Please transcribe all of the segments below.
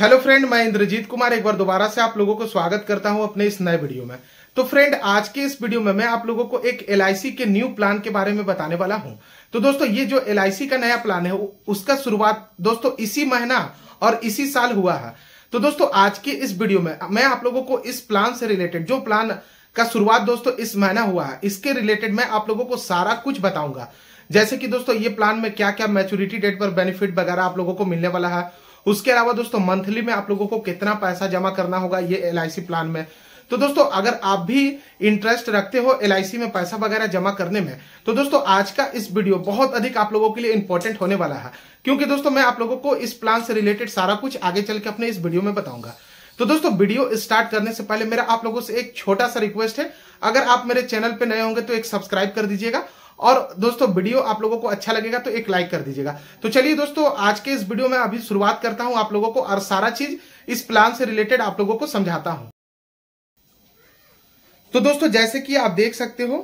hello friend मैं इंद्रजीत कुमार एक बार दोबारा से आप लोगों को स्वागत करता हूं अपने इस नए वीडियो में तो फ्रेंड आज के इस वीडियो में मैं आप लोगों को एक एल के न्यू प्लान के बारे में बताने वाला हूं तो दोस्तों ये जो एल का नया प्लान है उसका शुरुआत दोस्तों इसी महीना और इसी साल हुआ है तो दोस्तों आज के इस वीडियो में मैं आप लोगों को इस प्लान से रिलेटेड जो प्लान का शुरुआत दोस्तों इस महीना हुआ है इसके रिलेटेड मैं आप लोगों को सारा कुछ बताऊंगा जैसे कि दोस्तों ये प्लान में क्या क्या मैच्योरिटी डेट पर बेनिफिट वगैरह आप लोगों को मिलने वाला है उसके अलावा दोस्तों मंथली में आप लोगों को कितना पैसा जमा करना होगा ये एल प्लान में तो दोस्तों अगर आप भी इंटरेस्ट रखते हो एल में पैसा वगैरह जमा करने में तो दोस्तों आज का इस वीडियो बहुत अधिक आप लोगों के लिए इंपॉर्टेंट होने वाला है क्योंकि दोस्तों मैं आप लोगों को इस प्लान से रिलेटेड सारा कुछ आगे चल के अपने इस वीडियो में बताऊंगा तो दोस्तों वीडियो स्टार्ट करने से पहले मेरा आप लोगों से एक छोटा सा रिक्वेस्ट है अगर आप मेरे चैनल पर नए होंगे तो एक सब्सक्राइब कर दीजिएगा और दोस्तों वीडियो आप लोगों को अच्छा लगेगा तो एक लाइक कर दीजिएगा तो चलिए दोस्तों आज के इस वीडियो में अभी शुरुआत करता हूं आप लोगों को और सारा चीज इस प्लान से रिलेटेड आप लोगों को समझाता हूं तो दोस्तों जैसे कि आप देख सकते हो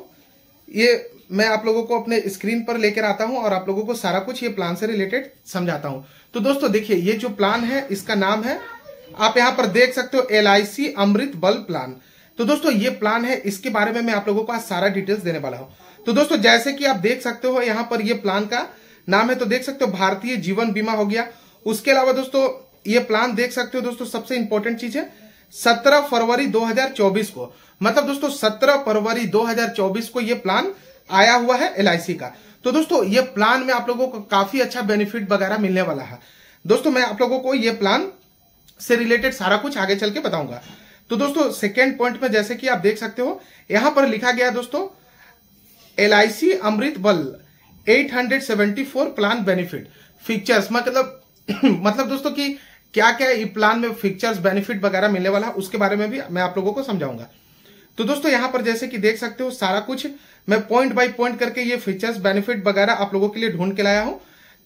ये मैं आप लोगों को अपने स्क्रीन पर लेकर आता हूं और आप लोगों को सारा कुछ ये प्लान से रिलेटेड समझाता हूं तो दोस्तों देखिए ये जो प्लान है इसका नाम है आप यहां पर देख सकते हो एल अमृत बल्ब प्लान तो दोस्तों ये प्लान है इसके बारे में मैं आप लोगों को आज सारा डिटेल्स देने वाला हूं तो दोस्तों जैसे कि आप देख सकते हो यहां पर ये प्लान का नाम है तो देख सकते हो भारतीय जीवन बीमा हो गया उसके अलावा दोस्तों ये प्लान देख सकते हो दोस्तों सबसे इंपॉर्टेंट चीज है सत्रह फरवरी दो को मतलब दोस्तों सत्रह फरवरी दो को ये प्लान आया हुआ है एल का तो दोस्तों ये प्लान में आप लोगों को काफी अच्छा बेनिफिट वगैरह मिलने वाला है दोस्तों मैं आप लोगों को ये प्लान से रिलेटेड सारा कुछ आगे चल के बताऊंगा तो दोस्तों सेकेंड पॉइंट में जैसे कि आप देख सकते हो यहां पर लिखा गया दोस्तों एल अमृत बल 874 प्लान बेनिफिट फीचर्स मतलब मतलब दोस्तों कि क्या क्या ये प्लान में फीचर्स बेनिफिट वगैरह मिलने वाला है उसके बारे में भी मैं आप लोगों को समझाऊंगा तो दोस्तों यहां पर जैसे कि देख सकते हो सारा कुछ मैं पॉइंट बाय पॉइंट करके ये फीचर्स बेनिफिट वगैरह आप लोगों के लिए ढूंढ के लाया हूं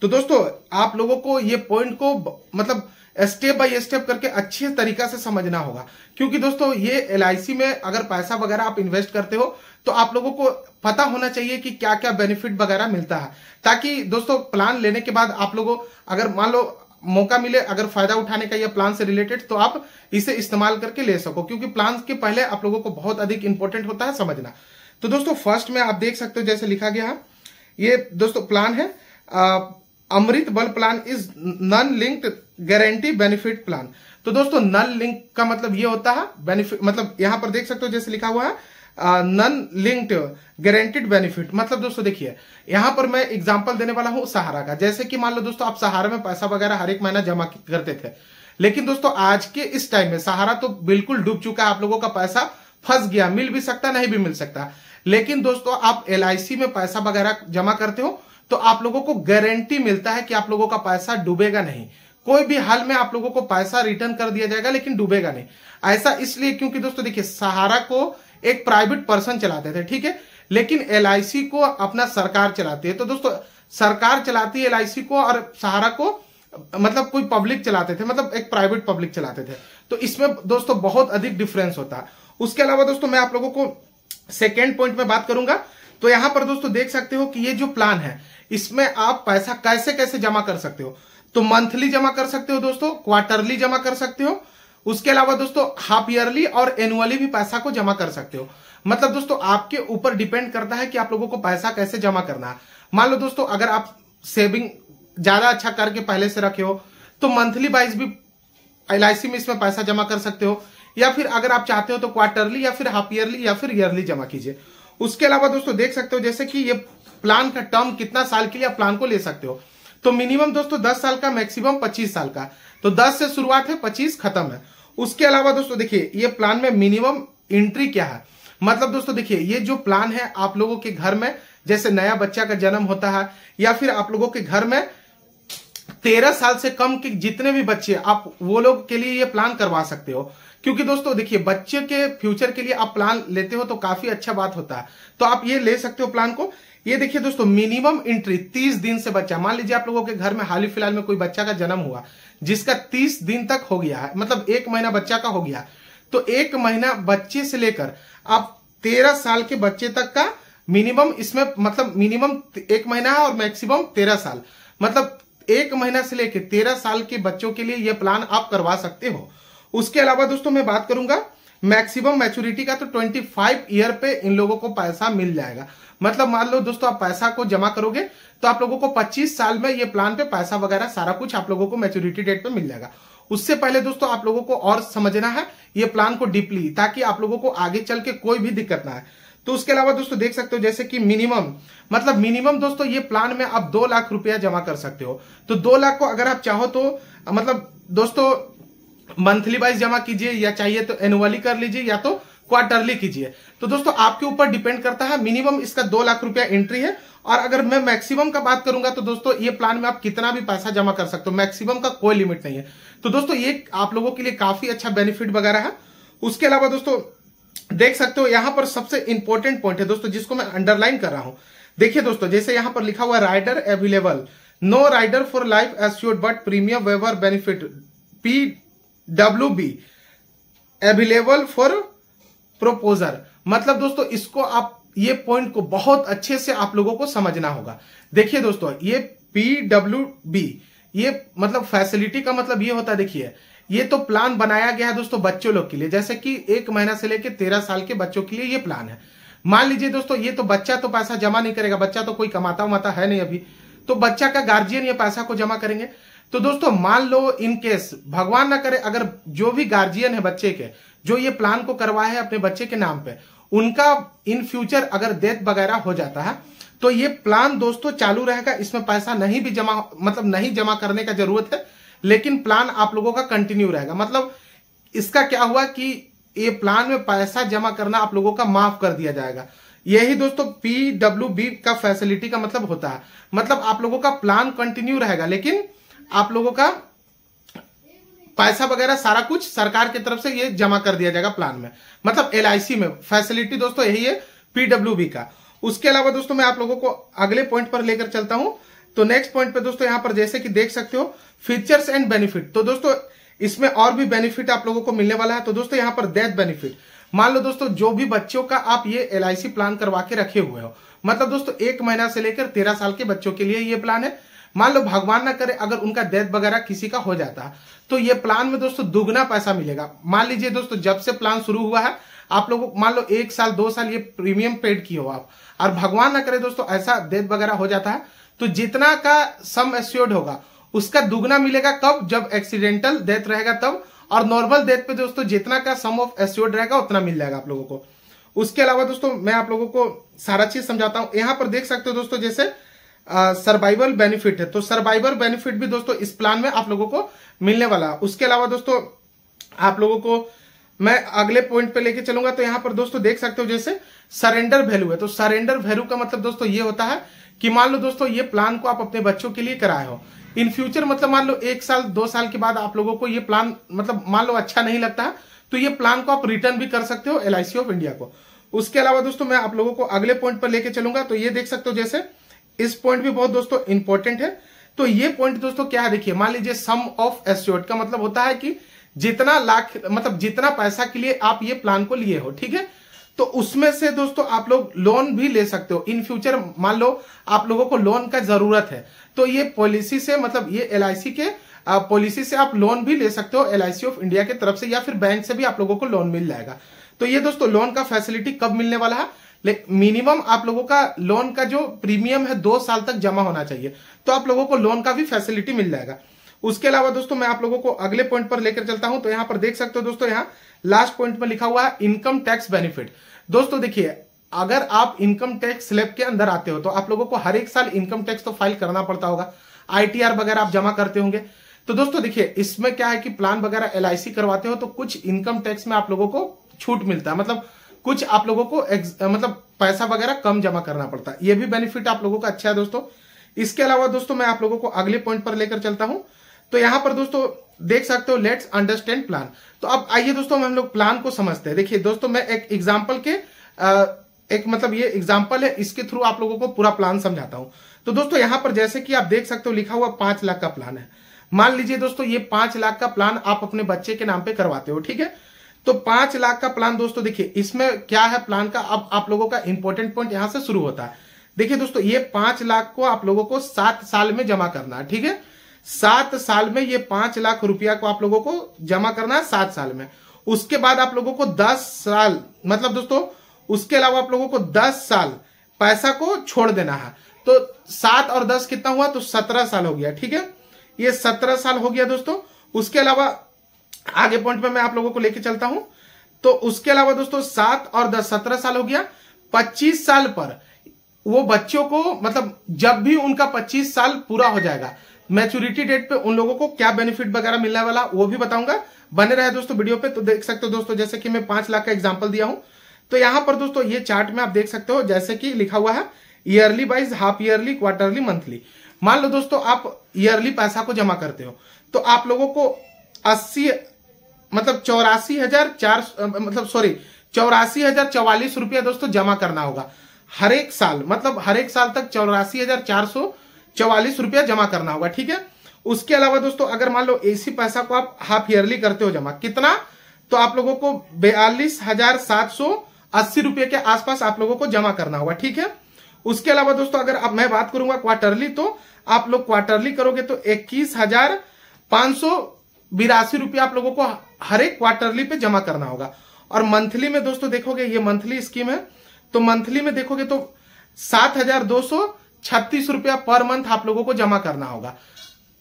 तो दोस्तों आप लोगों को ये पॉइंट को मतलब स्टेप बाय स्टेप करके अच्छे तरीका से समझना होगा क्योंकि दोस्तों ये एल में अगर पैसा वगैरह आप इन्वेस्ट करते हो तो आप लोगों को पता होना चाहिए कि क्या क्या बेनिफिट वगैरह मिलता है ताकि दोस्तों प्लान लेने के बाद आप लोगों अगर मान लो मौका मिले अगर फायदा उठाने का या प्लान से रिलेटेड तो आप इसे इस्तेमाल करके ले सको क्योंकि प्लान के पहले आप लोगों को बहुत अधिक इंपॉर्टेंट होता है समझना तो दोस्तों फर्स्ट में आप देख सकते हो जैसे लिखा गया है ये दोस्तों प्लान है आ, Amrit Bal plan is non linked guarantee benefit plan तो दोस्तों नन लिंक का मतलब ये होता है बेनिफिट मतलब यहां पर देख सकते हो जैसे लिखा हुआ है नन लिंक्ड गारंटेड बेनिफिट मतलब दोस्तों देखिए यहां पर मैं एग्जांपल देने वाला हूं सहारा का जैसे कि मान लो दोस्तों आप सहारा में पैसा वगैरह हर एक महीना जमा करते थे लेकिन दोस्तों आज के इस टाइम में सहारा तो बिल्कुल डूब चुका है आप लोगों का पैसा फंस गया मिल भी सकता नहीं भी मिल सकता लेकिन दोस्तों आप एल में पैसा वगैरह जमा करते हो तो आप लोगों को गारंटी मिलता है कि आप लोगों का पैसा डूबेगा नहीं कोई भी हाल में आप लोगों को पैसा रिटर्न कर दिया जाएगा लेकिन डूबेगा नहीं ऐसा इसलिए क्योंकि दोस्तों देखिए सहारा को एक प्राइवेट पर्सन चलाते थे ठीक है लेकिन एल को अपना सरकार चलाती है तो दोस्तों सरकार चलाती है एल को और सहारा को मतलब कोई पब्लिक चलाते थे मतलब एक प्राइवेट पब्लिक चलाते थे तो इसमें दोस्तों बहुत अधिक डिफरेंस होता है उसके अलावा दोस्तों मैं आप लोगों को सेकेंड पॉइंट में बात करूंगा तो यहां पर दोस्तों देख सकते हो कि ये जो प्लान है इसमें आप पैसा कैसे कैसे जमा कर सकते हो तो मंथली जमा कर सकते हो दोस्तों क्वार्टरली जमा कर सकते हो उसके अलावा दोस्तों हाफ ईयरली और एनुअली भी पैसा को जमा कर सकते हो मतलब दोस्तों आपके ऊपर डिपेंड करता है कि आप लोगों को पैसा कैसे जमा करना है मान लो दोस्तों अगर आप सेविंग ज्यादा अच्छा करके पहले से रखे हो तो मंथली वाइज भी एल में इसमें पैसा जमा कर सकते हो या फिर अगर आप चाहते हो तो क्वार्टरली या फिर हाफ ईयरली या फिर ईयरली जमा कीजिए उसके अलावा दोस्तों देख सकते हो जैसे कि ये प्लान का टर्म कितना साल के लिए आप प्लान को ले सकते हो तो मिनिमम दोस्तों दस साल का मैक्सिमम पच्चीस साल का तो दस से शुरुआत है पच्चीस खत्म है उसके अलावा दोस्तों देखिए ये प्लान में मिनिमम एंट्री क्या है मतलब दोस्तों देखिए ये जो प्लान है आप लोगों के घर में जैसे नया बच्चा का जन्म होता है या फिर आप लोगों के घर में तेरह साल से कम के जितने भी बच्चे आप वो लोग के लिए ये प्लान करवा सकते हो क्योंकि दोस्तों देखिए बच्चे के फ्यूचर के लिए आप प्लान लेते हो तो काफी अच्छा बात होता है तो आप ये ले सकते हो प्लान को ये देखिए दोस्तों मिनिमम एंट्री तीस दिन से बच्चा मान लीजिए आप लोगों के घर में हाल ही फिलहाल में कोई बच्चा का जन्म हुआ जिसका तीस दिन तक हो गया है मतलब एक महीना बच्चा का हो गया तो एक महीना बच्चे से लेकर आप तेरह साल के बच्चे तक का मिनिमम इसमें मतलब मिनिमम एक महीना है और मैक्सिमम तेरह साल मतलब एक महीना से लेकर तेरह साल के बच्चों के लिए यह प्लान आप करवा सकते हो उसके अलावा दोस्तों मैं बात करूंगा मैक्सिमम मैच्योरिटी का तो 25 ईयर पे इन लोगों को पैसा मिल जाएगा मतलब मान लो दोस्तों आप पैसा को जमा करोगे तो आप लोगों को 25 साल में ये प्लान पे पैसा वगैरह सारा कुछ आप लोगों को मैच्योरिटी डेट पे मिल जाएगा उससे पहले दोस्तों आप लोगों को और समझना है ये प्लान को डीपली ताकि आप लोगों को आगे चल के कोई भी दिक्कत ना आए तो उसके अलावा दोस्तों देख सकते हो जैसे कि मिनिमम मतलब मिनिमम दोस्तों ये प्लान में आप दो लाख रुपया जमा कर सकते हो तो दो लाख को अगर आप चाहो तो मतलब दोस्तों मंथली वाइज जमा कीजिए या चाहिए तो एनुअली कर लीजिए या तो क्वार्टरली कीजिए तो दोस्तों आपके ऊपर डिपेंड करता है मिनिमम इसका दो लाख रुपया एंट्री है और अगर मैं मैक्सिमम का बात करूंगा तो दोस्तों ये प्लान में आप कितना भी पैसा जमा कर सकते हो मैक्सिमम का कोई लिमिट नहीं है तो दोस्तों ये आप लोगों के लिए काफी अच्छा बेनिफिट वगैरह है उसके अलावा दोस्तों देख सकते हो यहां पर सबसे इंपॉर्टेंट पॉइंट है दोस्तों जिसको मैं अंडरलाइन कर रहा हूं देखिए दोस्तों जैसे यहां पर लिखा हुआ rider available no rider for life assured but premium waiver benefit P W B available for proposer मतलब दोस्तों इसको आप ये पॉइंट को बहुत अच्छे से आप लोगों को समझना होगा देखिए दोस्तों ये पी डब्ल्यू बी ये मतलब फैसिलिटी का मतलब ये होता है देखिए ये तो प्लान बनाया गया है दोस्तों बच्चों लोग के लिए जैसे कि एक महीना से लेकर तेरह साल के बच्चों के लिए ये प्लान है मान लीजिए दोस्तों ये तो बच्चा तो पैसा जमा नहीं करेगा बच्चा तो कोई कमाता उमाता है नहीं अभी तो बच्चा का गार्जियन ये पैसा को जमा करेंगे तो दोस्तों मान लो इन केस भगवान ना करे अगर जो भी गार्जियन है बच्चे के जो ये प्लान को करवाए है अपने बच्चे के नाम पे उनका इन फ्यूचर अगर डेथ वगैरह हो जाता है तो ये प्लान दोस्तों चालू रहेगा इसमें पैसा नहीं भी जमा मतलब नहीं जमा करने का जरूरत है लेकिन प्लान आप लोगों का कंटिन्यू रहेगा मतलब इसका क्या हुआ कि ये प्लान में पैसा जमा करना आप लोगों का माफ कर दिया जाएगा यही दोस्तों पीडब्ल्यू बी का फैसिलिटी का मतलब होता है मतलब आप लोगों का प्लान कंटिन्यू रहेगा लेकिन आप लोगों का पैसा वगैरह सारा कुछ सरकार की तरफ से ये जमा कर दिया जाएगा प्लान में मतलब एल में फैसिलिटी दोस्तों यही है पीडब्ल्यू का उसके अलावा दोस्तों मैं आप लोगों को अगले पॉइंट पर लेकर चलता हूं तो नेक्स्ट पॉइंट पे दोस्तों यहां पर जैसे कि देख सकते हो फीचर्स एंड बेनिफिट तो दोस्तों इसमें और भी बेनिफिट आप लोगों को मिलने वाला है तो दोस्तों यहां पर डेथ बेनिफिट मान लो दोस्तों जो भी बच्चों का आप ये एल प्लान करवा के रखे हुए हो मतलब दोस्तों एक महीना से लेकर तेरह साल के बच्चों के लिए ये प्लान है मान लो भगवान ना करे अगर उनका डेथ वगैरह किसी का हो जाता तो ये प्लान में दोस्तों दुगना पैसा मिलेगा मान लीजिए दोस्तों जब से प्लान शुरू हुआ है आप को मान लो एक साल दो साल ये प्रीमियम पेड की हो आप और भगवान ना करे दोस्तों ऐसा डेथ वगैरह हो जाता है तो जितना का सम एस्योर्ड होगा उसका दुगना मिलेगा कब जब एक्सीडेंटल डेथ रहेगा तब और नॉर्मल डेथ पे दोस्तों जितना का सम ऑफ एस्योर्ड रहेगा उतना मिल जाएगा आप लोगों को उसके अलावा दोस्तों मैं आप लोगों को सारा चीज समझाता हूं यहां पर देख सकते हो दोस्तों जैसे सर्वाइवल बेनिफिट है तो सर्वाइवल बेनिफिट भी दोस्तों इस प्लान में आप लोगों को मिलने वाला है उसके अलावा दोस्तों आप लोगों को मैं अगले पॉइंट पे लेके चलूंगा तो यहां पर दोस्तों देख सकते हो जैसे सरेंडर वैल्यू है तो सरेंडर वैल्यू का मतलब दोस्तों ये होता है कि मान लो दोस्तों ये प्लान को आप अपने बच्चों के लिए कराए हो इन फ्यूचर मतलब मान लो एक साल दो साल के बाद आप लोगों को ये प्लान मतलब मान लो अच्छा नहीं लगता तो ये प्लान को आप रिटर्न भी कर सकते हो एल ऑफ इंडिया को उसके अलावा दोस्तों मैं आप लोगों को अगले पॉइंट पर लेके चलूंगा तो ये देख सकते हो जैसे इस पॉइंट भी बहुत दोस्तों इंपॉर्टेंट है तो ये पॉइंट दोस्तों क्या है देखिए मान लीजिए सम ऑफ एस्योर्ड का मतलब होता है कि जितना लाख मतलब जितना पैसा के लिए आप ये प्लान को लिए हो ठीक है तो उसमें से दोस्तों आप लोग लोन भी ले सकते हो इन फ्यूचर मान लो आप लोगों को लोन का जरूरत है तो ये पॉलिसी से मतलब ये एल के पॉलिसी से आप लोन भी ले सकते हो एल ऑफ इंडिया की तरफ से या फिर बैंक से भी आप लोगों को लोन मिल जाएगा तो ये दोस्तों लोन का फैसिलिटी कब मिलने वाला है मिनिमम आप लोगों का लोन का जो प्रीमियम है दो साल तक जमा होना चाहिए तो आप लोगों को लोन का भी फैसिलिटी मिल जाएगा उसके अलावा दोस्तों मैं आप लोगों को अगले पॉइंट पर लेकर चलता हूं तो यहां पर देख सकते हो दोस्तों यहाँ लास्ट पॉइंट में लिखा हुआ है इनकम टैक्स बेनिफिट दोस्तों देखिए अगर आप इनकम टैक्स स्लैब के अंदर आते हो तो आप लोगों को हर एक साल इनकम टैक्स तो फाइल करना पड़ता होगा आईटीआर वगैरह आप जमा करते होंगे तो दोस्तों देखिए इसमें क्या है कि प्लान वगैरह एल करवाते हो तो कुछ इनकम टैक्स में आप लोगों को छूट मिलता है मतलब कुछ आप लोगों को मतलब पैसा वगैरह कम जमा करना पड़ता है यह भी बेनिफिट आप लोगों का अच्छा है दोस्तों इसके अलावा दोस्तों मैं आप लोगों को अगले पॉइंट पर लेकर चलता हूं तो यहां पर दोस्तों देख सकते हो लेट्स अंडरस्टैंड प्लान तो अब आइए दोस्तों हम लोग प्लान को समझते हैं देखिए दोस्तों मैं एक एग्जाम्पल के आ, एक मतलब ये एग्जाम्पल है इसके थ्रू आप लोगों को पूरा प्लान समझाता हूं तो दोस्तों यहां पर जैसे कि आप देख सकते हो लिखा हुआ पांच लाख का प्लान है मान लीजिए दोस्तों ये पांच लाख का प्लान आप अपने बच्चे के नाम पे करवाते हो ठीक है तो पांच लाख का प्लान दोस्तों देखिए इसमें क्या है प्लान का अब आप लोगों का इंपॉर्टेंट पॉइंट यहां से शुरू होता है देखिए दोस्तों ये पांच लाख को आप लोगों को सात साल में जमा करना है ठीक है सात साल में ये पांच लाख रुपया को आप लोगों को जमा करना है सात साल में उसके बाद आप लोगों को दस साल मतलब दोस्तों उसके अलावा आप लोगों को दस साल पैसा को छोड़ देना है तो सात और दस कितना हुआ तो सत्रह साल हो गया ठीक है ये सत्रह साल हो गया दोस्तों उसके अलावा आगे पॉइंट में मैं आप लोगों को लेके चलता हूं तो उसके अलावा दोस्तों सात और दस सत्रह साल हो गया पच्चीस साल पर वो बच्चों को मतलब जब भी उनका पच्चीस साल पूरा हो जाएगा मैच्योरिटी डेट पे उन लोगों को क्या बेनिफिट वगैरह मिलने वाला वो भी बताऊंगा बने रहे दोस्तों वीडियो पे तो देख सकते हो दोस्तों जैसे कि मैं पांच लाख का एग्जाम्पल दिया हूं तो यहां पर दोस्तों ये चार्ट में आप देख सकते हो जैसे कि लिखा हुआ है yearly wise half yearly quarterly monthly मान लो दोस्तों आप ईयरली पैसा को जमा करते हो तो आप लोगों को अस्सी मतलब चौरासी हजार चार मतलब सॉरी चौरासी हजार चौवालीस रुपया दोस्तों जमा करना होगा हर एक साल मतलब हर एक साल तक चौरासी हजार चार सौ चौवालीस रुपया जमा करना होगा ठीक है उसके अलावा दोस्तों अगर मान लो एसी पैसा को आप हाफ ईयरली करते हो जमा कितना तो आप लोगों को बयालीस हजार सात सौ अस्सी रुपये के आसपास आप लोगों को जमा करना होगा ठीक है उसके अलावा दोस्तों अगर अब मैं बात करूंगा क्वार्टरली तो आप लोग क्वार्टरली करोगे तो इक्कीस हजार पांच सौ बिरासी रुपया आप लोगों को हर एक क्वार्टरली पे जमा करना होगा और मंथली में दोस्तों देखोगे ये मंथली स्कीम है तो मंथली में देखोगे तो सात हजार दो सौ छत्तीस रुपया पर मंथ आप लोगों को जमा करना होगा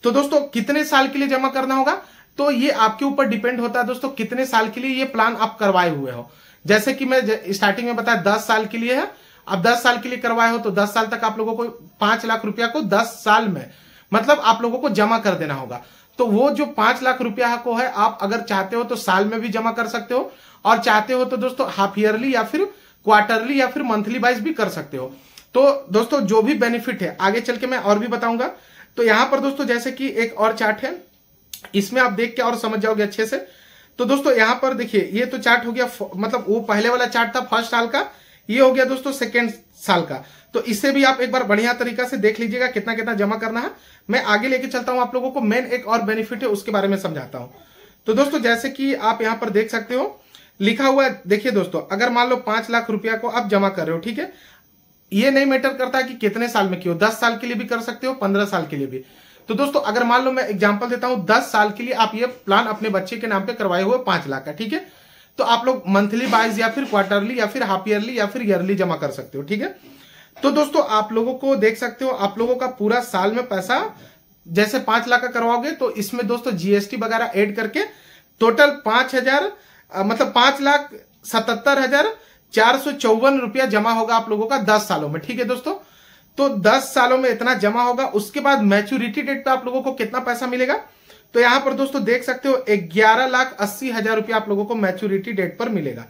तो दोस्तों कितने साल के लिए जमा करना होगा तो ये आपके ऊपर डिपेंड होता है दोस्तों कितने साल के लिए ये प्लान आप करवाए हुए हो जैसे कि मैं स्टार्टिंग में बताया दस साल के लिए है अब दस साल के लिए करवाए हो तो दस साल तक आप लोगों को पांच लाख रुपया को दस साल में मतलब आप लोगों को जमा कर देना होगा तो वो जो पांच लाख रुपया को है आप अगर चाहते हो तो साल में भी जमा कर सकते हो और चाहते हो तो दोस्तों हाफ ईयरली या फिर क्वार्टरली या फिर मंथली वाइज भी कर सकते हो तो दोस्तों जो भी बेनिफिट है आगे चल के मैं और भी बताऊंगा तो यहां पर दोस्तों जैसे कि एक और चार्ट है इसमें आप देख के और समझ जाओगे अच्छे से तो दोस्तों यहां पर देखिए ये तो चार्ट हो गया मतलब वो पहले वाला चार्ट था फर्स्ट साल का ये हो गया दोस्तों सेकेंड साल का तो इससे भी आप एक बार बढ़िया तरीका से देख लीजिएगा कितना कितना जमा करना है मैं आगे लेके चलता हूं आप लोगों को मेन एक और बेनिफिट है उसके बारे में समझाता हूं तो दोस्तों जैसे कि आप यहां पर देख सकते हो लिखा हुआ देखिए दोस्तों अगर मान लो पांच लाख रुपया को आप जमा कर रहे हो ठीक है ये नहीं मैटर करता कि कितने साल में क्यों दस साल के लिए भी कर सकते हो पंद्रह साल के लिए भी तो दोस्तों अगर मान लो मैं एग्जाम्पल देता हूं दस साल के लिए आप ये प्लान अपने बच्चे के नाम पे करवाए हुए पांच लाख का ठीक है तो आप लोग मंथली वाइज या फिर क्वार्टरली या फिर हाफ ईयरली या फिर ईयरली जमा कर सकते हो ठीक है तो दोस्तों आप लोगों को देख सकते हो आप लोगों का पूरा साल में पैसा जैसे पांच लाख का करवाओगे तो इसमें दोस्तों जीएसटी वगैरह एड करके टोटल पांच हजार मतलब पांच लाख सतहत्तर हजार चार सौ चौवन रुपया जमा होगा आप लोगों का दस सालों में ठीक है दोस्तों तो दस सालों में इतना जमा होगा उसके बाद मैच्यूरिटी डेट पे आप लोगों को कितना पैसा मिलेगा तो यहां पर दोस्तों देख सकते हो ग्यारह लाख अस्सी हजार रुपया आप लोगों को मैच्यूरिटी डेट पर मिलेगा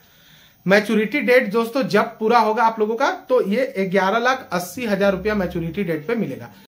मैच्यूरिटी डेट दोस्तों जब पूरा होगा आप लोगों का तो ये ग्यारह लाख अस्सी हजार रुपया मैच्यूरिटी डेट पर मिलेगा